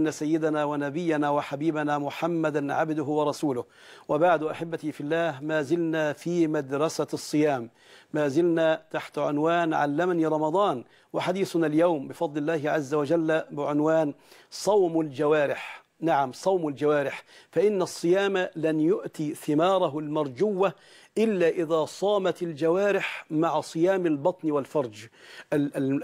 ان سيدنا ونبينا وحبيبنا محمدا عبده ورسوله وبعد احبتي في الله ما زلنا في مدرسه الصيام ما زلنا تحت عنوان علمني رمضان وحديثنا اليوم بفضل الله عز وجل بعنوان صوم الجوارح نعم صوم الجوارح فإن الصيام لن يؤتي ثماره المرجوة إلا إذا صامت الجوارح مع صيام البطن والفرج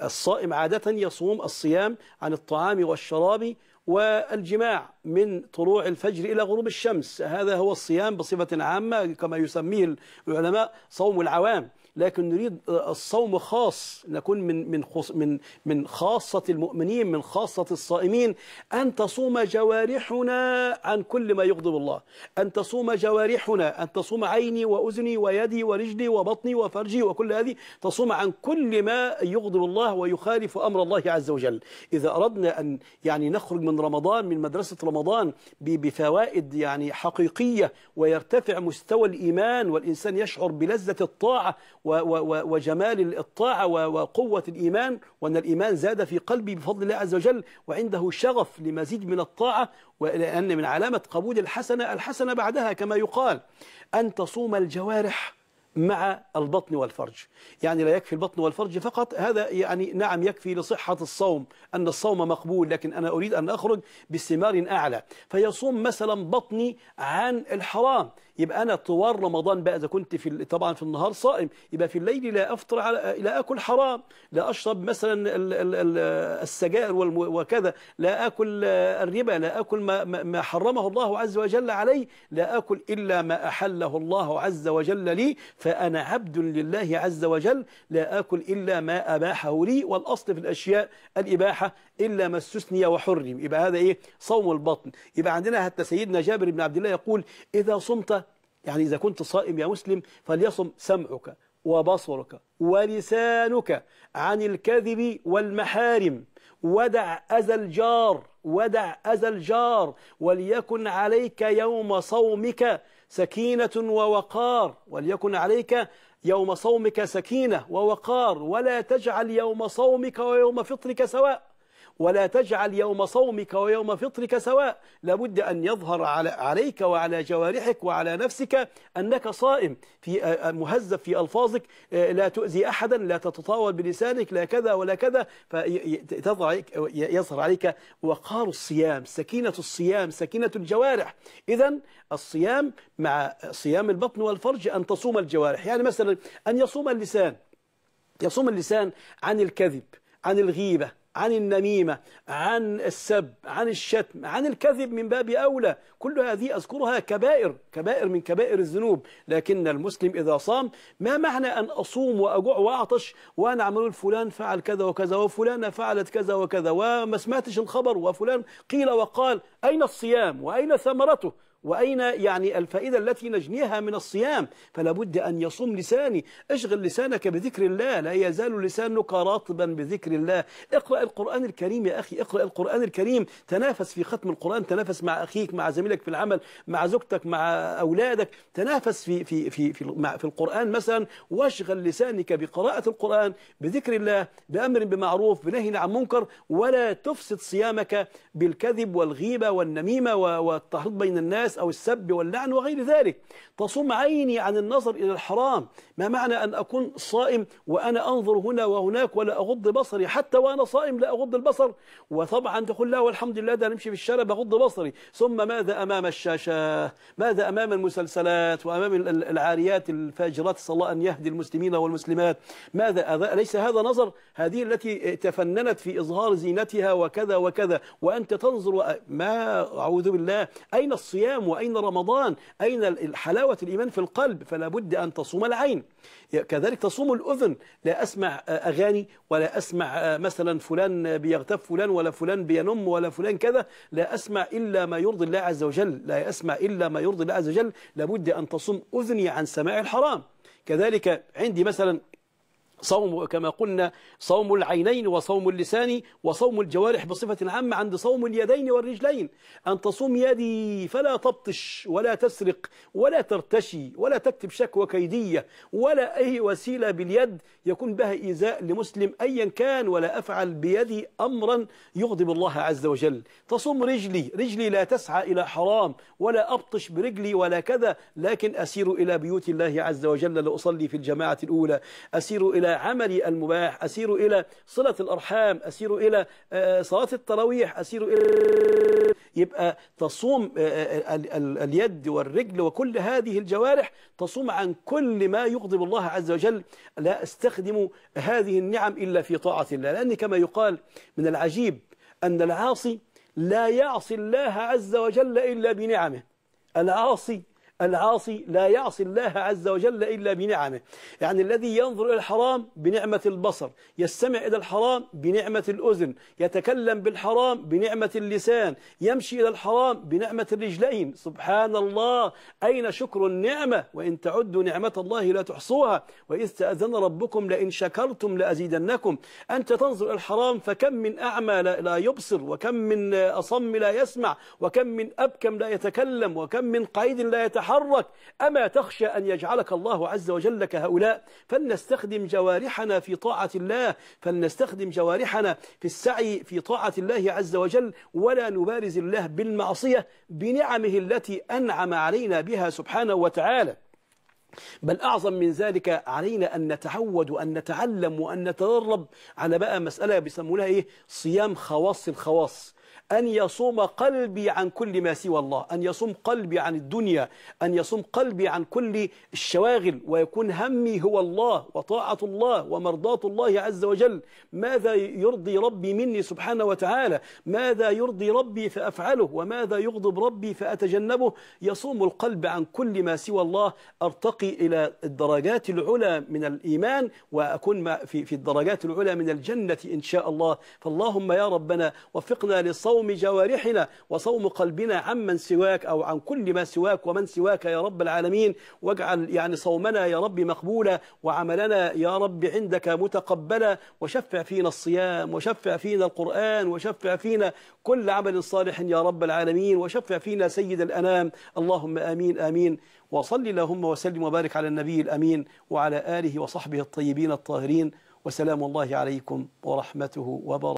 الصائم عادة يصوم الصيام عن الطعام والشراب والجماع من طلوع الفجر إلى غروب الشمس هذا هو الصيام بصفة عامة كما يسميه العلماء صوم العوام لكن نريد الصوم خاص نكون من من من من خاصة المؤمنين من خاصة الصائمين أن تصوم جوارحنا عن كل ما يغضب الله أن تصوم جوارحنا أن تصوم عيني وأذني ويدي ورجلي وبطني وفرجي وكل هذه تصوم عن كل ما يغضب الله ويخالف أمر الله عز وجل إذا أردنا أن يعني نخرج من رمضان من مدرسة رمضان بفوائد يعني حقيقية ويرتفع مستوى الإيمان والإنسان يشعر بلذة الطاعة وجمال الطاعة وقوة الإيمان وأن الإيمان زاد في قلبي بفضل الله عز وجل وعنده شغف لمزيد من الطاعة ولأن من علامة قبول الحسنة الحسنة بعدها كما يقال أن تصوم الجوارح مع البطن والفرج يعني لا يكفي البطن والفرج فقط هذا يعني نعم يكفي لصحة الصوم أن الصوم مقبول لكن أنا أريد أن أخرج باستمار أعلى فيصوم مثلا بطني عن الحرام يبقى أنا طوال رمضان بقى إذا كنت في طبعا في النهار صائم يبقى في الليل لا أفطر على لا أكل حرام لا أشرب مثلا السجائر وكذا لا أكل الربا لا أكل ما, ما حرمه الله عز وجل علي لا أكل إلا ما أحله الله عز وجل لي فأنا عبد لله عز وجل لا أكل إلا ما أباحه لي والأصل في الأشياء الإباحة إلا ما استثني وحرم يبقى هذا إيه صوم البطن يبقى عندنا حتى سيدنا جابر بن عبد الله يقول إذا صمت يعني إذا كنت صائم يا مسلم فليصم سمعك وبصرك ولسانك عن الكذب والمحارم ودع أذى الجار ودع أذى الجار وليكن عليك يوم صومك سكينة ووقار وليكن عليك يوم صومك سكينة ووقار ولا تجعل يوم صومك ويوم فطرك سواء ولا تجعل يوم صومك ويوم فطرك سواء لابد أن يظهر عليك وعلى جوارحك وعلى نفسك أنك صائم في آه، آه، مهذب في ألفاظك آه، لا تؤذي أحدا لا تتطاول بلسانك لا كذا ولا كذا فيظهر عليك وقار الصيام سكينة الصيام سكينة الجوارح إذا الصيام مع صيام البطن والفرج أن تصوم الجوارح يعني مثلا أن يصوم اللسان يصوم اللسان عن الكذب عن الغيبة عن النميمة عن السب عن الشتم عن الكذب من باب أولى كل هذه أذكرها كبائر كبائر من كبائر الذنوب لكن المسلم إذا صام ما معنى أن أصوم وأجوع وأعطش وأنا عملوا فلان فعل كذا وكذا وفلانة فعلت كذا وكذا وما سمعتش الخبر وفلان قيل وقال أين الصيام وأين ثمرته وأين يعني الفائدة التي نجنيها من الصيام فلا بد أن يصوم لساني اشغل لسانك بذكر الله لا يزال لسانك رطبا بذكر الله اقرأ القرآن الكريم يا أخي اقرأ القرآن الكريم تنافس في ختم القرآن تنافس مع أخيك مع زميلك في العمل مع زوجتك مع أولادك تنافس في, في, في, في, في القرآن مثلا واشغل لسانك بقراءة القرآن بذكر الله بأمر بمعروف بنهي عن منكر ولا تفسد صيامك بالكذب والغيبة والنميمة والتحريض بين الناس أو السب واللعن وغير ذلك تصم عيني عن النظر إلى الحرام ما معنى أن أكون صائم وأنا أنظر هنا وهناك ولا أغض بصري حتى وأنا صائم لا أغض البصر وطبعا تقول لا والحمد لله ده نمشي في الشارع بغض بصري ثم ماذا أمام الشاشة ماذا أمام المسلسلات وأمام العاريات الفاجرات صلى الله أن يهدي المسلمين والمسلمات ماذا ليس هذا نظر هذه التي تفننت في إظهار زينتها وكذا وكذا وأنت تنظر ما أعوذ بالله أين الصيام وأين رمضان أين حلاوة الإيمان في القلب فلا بد أن تصوم العين كذلك تصوم الأذن لا أسمع آه، أغاني ولا أسمع آه، مثلا فلان بيغتاب فلان ولا فلان بينم ولا فلان كذا لا أسمع إلا ما يرضي الله عز وجل لا أسمع إلا ما يرضي الله عز وجل لابد أن تصوم أذني عن سماع الحرام كذلك عندي مثلا صوم كما قلنا صوم العينين وصوم اللسان وصوم الجوارح بصفة عامة عند صوم اليدين والرجلين أن تصوم يدي فلا تبطش ولا تسرق ولا ترتشي ولا تكتب شكوى كيدية ولا أي وسيلة باليد يكون بها إيذاء لمسلم أيا كان ولا أفعل بيدي أمرا يغضب الله عز وجل تصوم رجلي رجلي لا تسعى إلى حرام ولا أبطش برجلي ولا كذا لكن أسير إلى بيوت الله عز وجل لأصلي في الجماعة الأولى أسير إلى إلى عمل المباح أسير إلى صلة الأرحام أسير إلى آه، آه، صلاة التراويح أسير إلى يبقى تصوم آه، اليد والرجل وكل هذه الجوارح تصوم عن كل ما يغضب الله عز وجل لا أستخدم هذه النعم إلا في طاعة الله لأن كما يقال من العجيب أن العاصي لا يعصي الله عز وجل إلا بنعمه العاصي العاصي لا يعصي الله عز وجل إلا بنعمه يعني الذي ينظر إلى الحرام بنعمة البصر يستمع إلى الحرام بنعمة الأذن يتكلم بالحرام بنعمة اللسان يمشي إلى الحرام بنعمة الرجلين سبحان الله أين شكر النعمة وإن تعدوا نعمة الله لا تحصوها وإذ تأذن ربكم لئن شكرتم لأزيدنكم أنت تنظر إلى الحرام فكم من أعمى لا يبصر وكم من أصم لا يسمع وكم من أبكم لا يتكلم وكم من قعيد لا يتحدث تتحرك أما تخشى أن يجعلك الله عز وجل كهؤلاء فلنستخدم جوارحنا في طاعة الله فلنستخدم جوارحنا في السعي في طاعة الله عز وجل ولا نبارز الله بالمعصية بنعمه التي أنعم علينا بها سبحانه وتعالى بل أعظم من ذلك علينا أن نتعود وأن نتعلم وأن نتدرب على بقى مسألة بيسمونها إيه صيام خواص الخواص أن يصوم قلبي عن كل ما سوى الله أن يصوم قلبي عن الدنيا أن يصوم قلبي عن كل الشواغل ويكون همي هو الله وطاعة الله ومرضاة الله عز وجل ماذا يرضي ربي مني سبحانه وتعالى ماذا يرضي ربي فأفعله وماذا يغضب ربي فأتجنبه يصوم القلب عن كل ما سوى الله أرتقي إلى الدرجات العلى من الإيمان وأكون في الدرجات العلى من الجنة إن شاء الله فاللهم يا ربنا وفقنا للصلاة صوم جوارحنا وصوم قلبنا عمن سواك أو عن كل ما سواك ومن سواك يا رب العالمين واجعل يعني صومنا يا رب مقبولا وعملنا يا رب عندك متقبلا وشفع فينا الصيام وشفع فينا القرآن وشفع فينا كل عمل صالح يا رب العالمين وشفع فينا سيد الأنام اللهم آمين آمين وصلي اللهم وسلم وبارك على النبي الأمين وعلى آله وصحبه الطيبين الطاهرين وسلام الله عليكم ورحمته وبركاته